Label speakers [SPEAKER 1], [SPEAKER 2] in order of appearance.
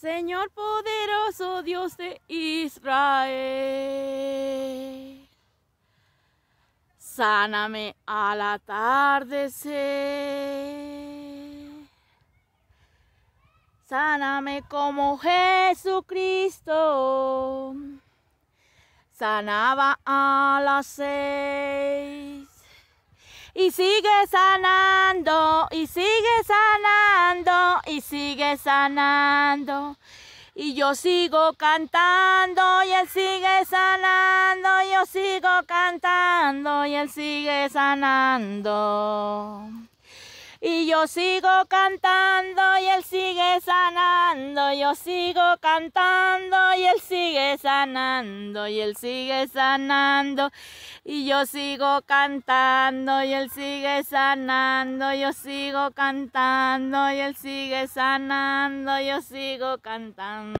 [SPEAKER 1] Señor poderoso Dios de Israel. Sáname al atardecer. Sáname como Jesucristo. Sanaba a las seis. Y sigue sanando sigue sanando. Y yo sigo cantando y Él sigue sanando, yo sigo cantando y Él sigue sanando. Y yo sigo cantando y Él sigue sanando, yo sigo cantando y Él sigue sanando y él sigue sanando y yo sigo cantando y él sigue sanando, yo sigo cantando y él sigue sanando, yo sigo cantando.